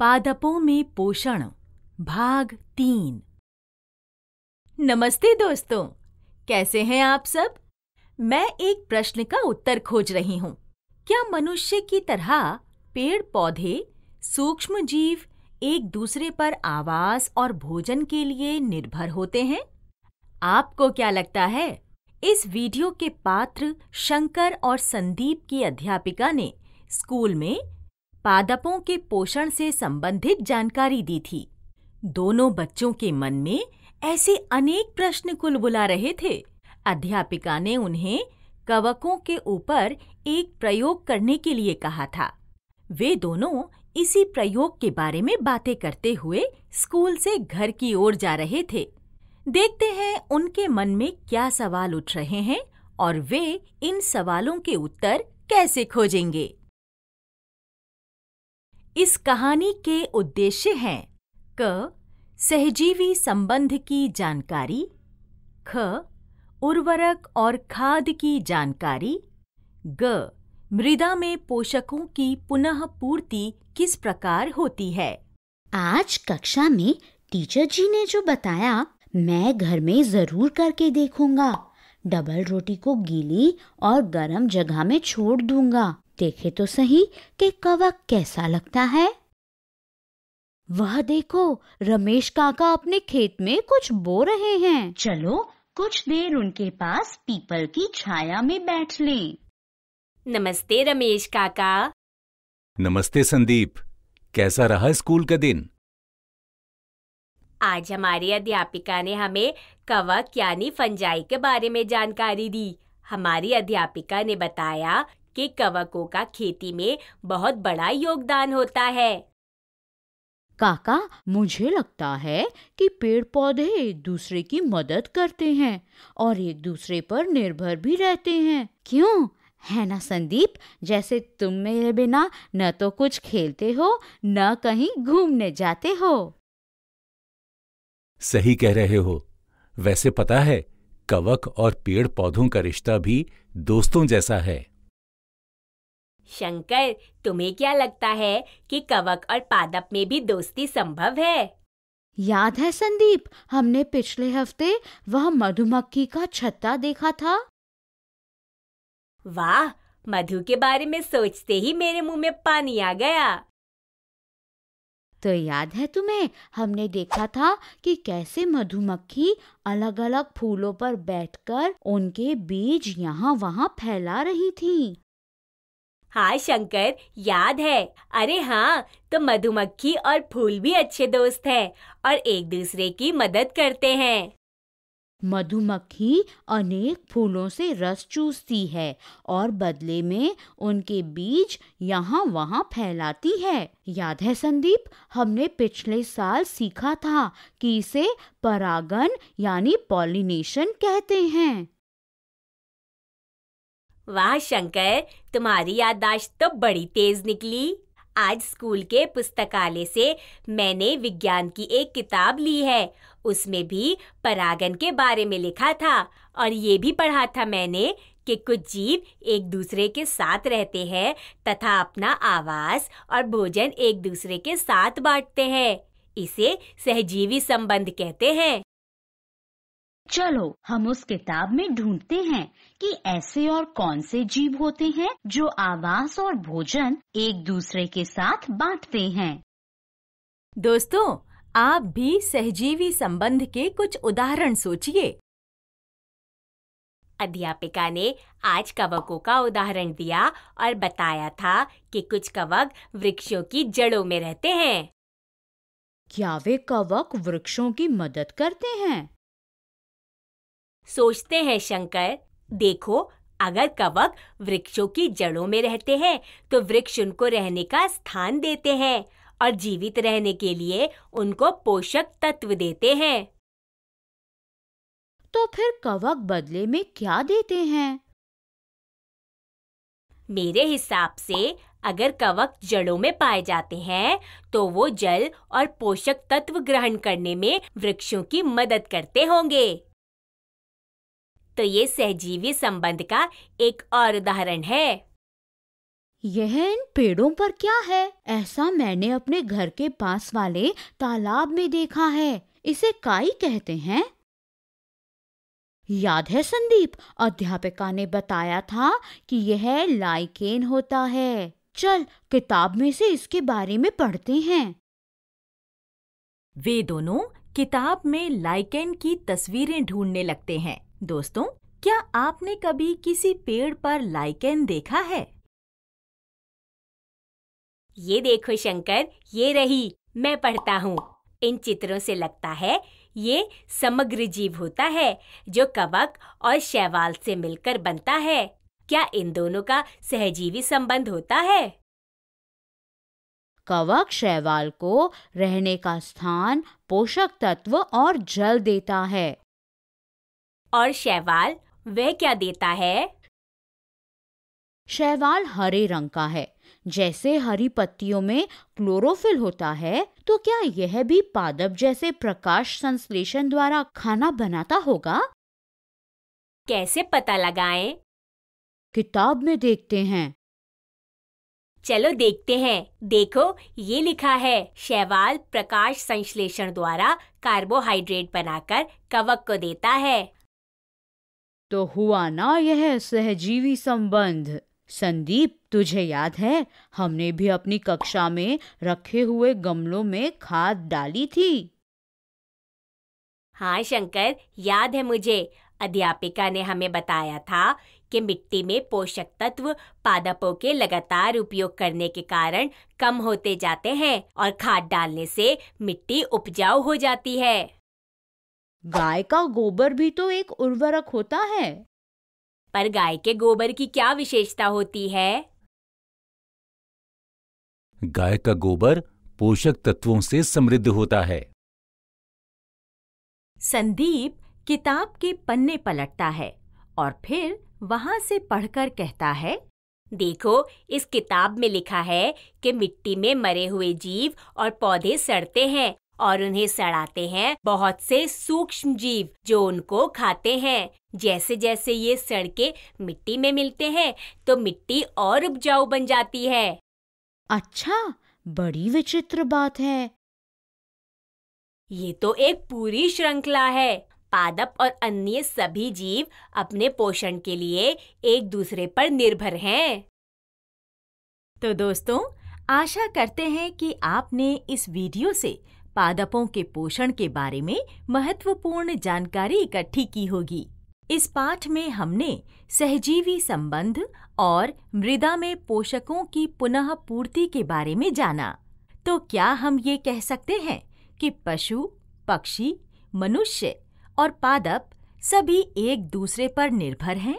पादपों में पोषण भाग तीन नमस्ते दोस्तों कैसे हैं आप सब मैं एक प्रश्न का उत्तर खोज रही हूँ क्या मनुष्य की तरह पेड़ पौधे सूक्ष्म जीव एक दूसरे पर आवास और भोजन के लिए निर्भर होते हैं आपको क्या लगता है इस वीडियो के पात्र शंकर और संदीप की अध्यापिका ने स्कूल में पादपों के पोषण से संबंधित जानकारी दी थी दोनों बच्चों के मन में ऐसे अनेक प्रश्न कुलबुला रहे थे अध्यापिका ने उन्हें कवकों के ऊपर एक प्रयोग करने के लिए कहा था वे दोनों इसी प्रयोग के बारे में बातें करते हुए स्कूल से घर की ओर जा रहे थे देखते हैं उनके मन में क्या सवाल उठ रहे हैं और वे इन सवालों के उत्तर कैसे खोजेंगे इस कहानी के उद्देश्य हैं क सहजीवी संबंध की जानकारी ख उर्वरक और खाद की जानकारी ग मृदा में पोषकों की पुनः पूर्ति किस प्रकार होती है आज कक्षा में टीचर जी ने जो बताया मैं घर में जरूर करके देखूंगा डबल रोटी को गीली और गर्म जगह में छोड़ दूंगा देखे तो सही कि कवक कैसा लगता है वह देखो रमेश काका अपने खेत में कुछ बो रहे हैं चलो कुछ देर उनके पास पीपल की छाया में बैठ लें। नमस्ते रमेश काका नमस्ते संदीप कैसा रहा स्कूल का दिन आज हमारी अध्यापिका ने हमें कवक यानी फंजाई के बारे में जानकारी दी हमारी अध्यापिका ने बताया के कवकों का खेती में बहुत बड़ा योगदान होता है काका मुझे लगता है कि पेड़ पौधे एक दूसरे की मदद करते हैं और एक दूसरे पर निर्भर भी रहते हैं क्यों है ना संदीप जैसे तुम मेरे बिना न तो कुछ खेलते हो न कहीं घूमने जाते हो सही कह रहे हो वैसे पता है कवक और पेड़ पौधों का रिश्ता भी दोस्तों जैसा है शंकर तुम्हें क्या लगता है कि कवक और पादप में भी दोस्ती संभव है याद है संदीप हमने पिछले हफ्ते वह मधुमक्खी का छत्ता देखा था वाह मधु के बारे में सोचते ही मेरे मुंह में पानी आ गया तो याद है तुम्हें हमने देखा था कि कैसे मधुमक्खी अलग अलग फूलों पर बैठकर उनके बीज यहाँ वहाँ फैला रही थी हाँ शंकर याद है अरे हाँ तो मधुमक्खी और फूल भी अच्छे दोस्त हैं और एक दूसरे की मदद करते हैं मधुमक्खी अनेक फूलों से रस चूसती है और बदले में उनके बीज यहाँ वहाँ फैलाती है याद है संदीप हमने पिछले साल सीखा था कि इसे परागन यानी पॉलिनेशन कहते हैं वाह शंकर तुम्हारी याददाश्त तो बड़ी तेज निकली आज स्कूल के पुस्तकालय से मैंने विज्ञान की एक किताब ली है उसमें भी परागन के बारे में लिखा था और ये भी पढ़ा था मैंने कि कुछ जीव एक दूसरे के साथ रहते हैं तथा अपना आवास और भोजन एक दूसरे के साथ बांटते हैं इसे सहजीवी संबंध कहते हैं चलो हम उस किताब में ढूंढते हैं कि ऐसे और कौन से जीव होते हैं जो आवास और भोजन एक दूसरे के साथ बांटते हैं दोस्तों आप भी सहजीवी संबंध के कुछ उदाहरण सोचिए अध्यापिका ने आज कवकों का उदाहरण दिया और बताया था कि कुछ कवक वृक्षों की जड़ों में रहते हैं क्या वे कवक वृक्षों की मदद करते हैं सोचते हैं शंकर देखो अगर कवक वृक्षों की जड़ों में रहते हैं तो वृक्ष उनको रहने का स्थान देते हैं और जीवित रहने के लिए उनको पोषक तत्व देते हैं तो फिर कवक बदले में क्या देते हैं मेरे हिसाब से अगर कवक जड़ों में पाए जाते हैं तो वो जल और पोषक तत्व ग्रहण करने में वृक्षों की मदद करते होंगे तो ये सहजीवी संबंध का एक और उदाहरण है यह इन पेड़ों पर क्या है ऐसा मैंने अपने घर के पास वाले तालाब में देखा है इसे काई कहते हैं याद है संदीप अध्यापिका ने बताया था कि यह लाइकेन होता है चल किताब में से इसके बारे में पढ़ते हैं वे दोनों किताब में लाइकेन की तस्वीरें ढूंढने लगते हैं दोस्तों क्या आपने कभी किसी पेड़ पर लाइकेन देखा है ये देखो शंकर ये रही मैं पढ़ता हूँ इन चित्रों से लगता है ये समग्र जीव होता है जो कवक और शैवाल से मिलकर बनता है क्या इन दोनों का सहजीवी संबंध होता है कवक शैवाल को रहने का स्थान पोषक तत्व और जल देता है और शैवाल वह क्या देता है शैवाल हरे रंग का है जैसे हरी पत्तियों में क्लोरोफिल होता है तो क्या यह भी पादप जैसे प्रकाश संश्लेषण द्वारा खाना बनाता होगा कैसे पता लगाएं? किताब में देखते हैं चलो देखते हैं देखो ये लिखा है शैवाल प्रकाश संश्लेषण द्वारा कार्बोहाइड्रेट बनाकर कवक को देता है तो हुआ ना यह सहजीवी संबंध संदीप तुझे याद है हमने भी अपनी कक्षा में रखे हुए गमलों में खाद डाली थी हाँ शंकर याद है मुझे अध्यापिका ने हमें बताया था कि मिट्टी में पोषक तत्व पादपों के लगातार उपयोग करने के कारण कम होते जाते हैं और खाद डालने से मिट्टी उपजाऊ हो जाती है गाय का गोबर भी तो एक उर्वरक होता है पर गाय के गोबर की क्या विशेषता होती है गाय का गोबर पोषक तत्वों से समृद्ध होता है संदीप किताब के पन्ने पलटता है और फिर वहां से पढ़कर कहता है देखो इस किताब में लिखा है कि मिट्टी में मरे हुए जीव और पौधे सड़ते हैं और उन्हें सड़ाते हैं बहुत से सूक्ष्म जीव जो उनको खाते हैं जैसे जैसे ये सड़के मिट्टी में मिलते हैं तो मिट्टी और उपजाऊ बन जाती है अच्छा बड़ी विचित्र बात है ये तो एक पूरी श्रृंखला है पादप और अन्य सभी जीव अपने पोषण के लिए एक दूसरे पर निर्भर हैं। तो दोस्तों आशा करते हैं कि आपने इस वीडियो से पादपों के पोषण के बारे में महत्वपूर्ण जानकारी इकट्ठी की होगी इस पाठ में हमने सहजीवी संबंध और मृदा में पोषकों की पुनः पूर्ति के बारे में जाना तो क्या हम ये कह सकते हैं कि पशु पक्षी मनुष्य और पादप सभी एक दूसरे पर निर्भर हैं